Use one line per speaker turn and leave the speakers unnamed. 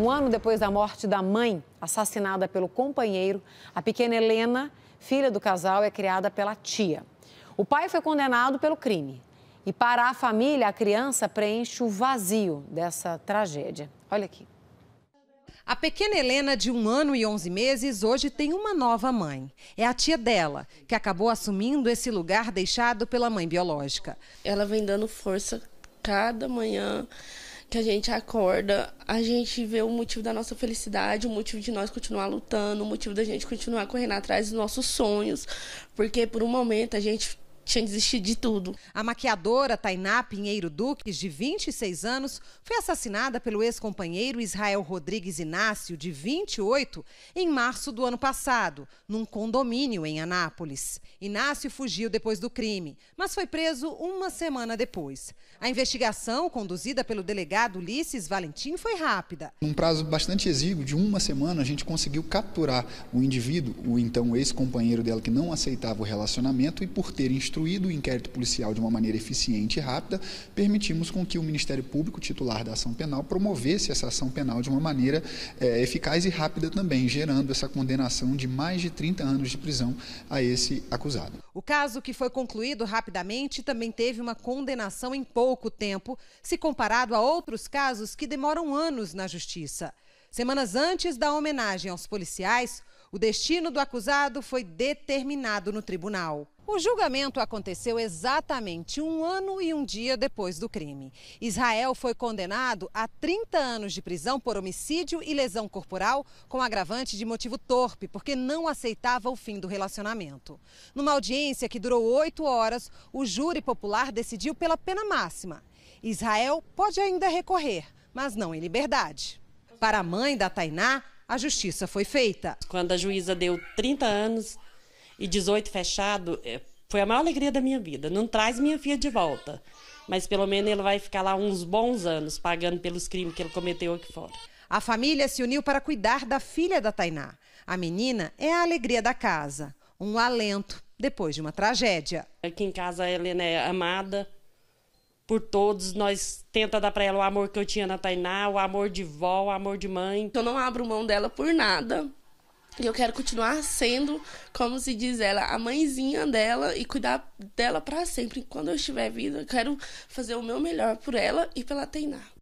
Um ano depois da morte da mãe, assassinada pelo companheiro, a pequena Helena, filha do casal, é criada pela tia. O pai foi condenado pelo crime. E para a família, a criança preenche o vazio dessa tragédia. Olha aqui. A pequena Helena, de um ano e onze meses, hoje tem uma nova mãe. É a tia dela, que acabou assumindo esse lugar deixado pela mãe biológica. Ela
vem dando força cada manhã, que a gente acorda, a gente vê o motivo da nossa felicidade, o motivo de nós continuar lutando, o motivo da gente continuar correndo atrás dos nossos sonhos, porque por um momento a gente tinha desistido de tudo. A maquiadora
Tainá Pinheiro Duques, de 26 anos, foi assassinada pelo ex-companheiro Israel Rodrigues Inácio, de 28, em março do ano passado, num condomínio em Anápolis. Inácio fugiu depois do crime, mas foi preso uma semana depois. A investigação, conduzida pelo delegado Ulisses Valentim, foi rápida.
Num prazo bastante exíguo, de uma semana, a gente conseguiu capturar o indivíduo, o então ex-companheiro dela que não aceitava o relacionamento, e por ter instruído instruído o inquérito policial de uma maneira eficiente e rápida, permitimos com que o Ministério Público, titular da ação penal, promovesse essa ação penal de uma maneira é, eficaz e rápida também, gerando essa condenação de mais de 30 anos de prisão a esse acusado.
O caso, que foi concluído rapidamente, também teve uma condenação em pouco tempo, se comparado a outros casos que demoram anos na justiça. Semanas antes da homenagem aos policiais, o destino do acusado foi determinado no tribunal. O julgamento aconteceu exatamente um ano e um dia depois do crime. Israel foi condenado a 30 anos de prisão por homicídio e lesão corporal com agravante de motivo torpe, porque não aceitava o fim do relacionamento. Numa audiência que durou oito horas, o júri popular decidiu pela pena máxima. Israel pode ainda recorrer, mas não em liberdade. Para a mãe da Tainá, a justiça foi feita.
Quando a juíza deu 30 anos, e 18 fechado, é, foi a maior alegria da minha vida. Não traz minha filha de volta, mas pelo menos ele vai ficar lá uns bons anos pagando pelos crimes que ele cometeu aqui fora.
A família se uniu para cuidar da filha da Tainá. A menina é a alegria da casa, um alento depois de uma tragédia.
Aqui em casa a Helena é amada por todos. Nós tenta dar para ela o amor que eu tinha na Tainá, o amor de vó, o amor
de mãe. Eu não abro mão dela por nada. E eu quero continuar sendo, como se diz ela, a mãezinha dela e cuidar dela para sempre. Quando eu estiver viva, eu quero fazer o meu melhor por ela e pela Tainá.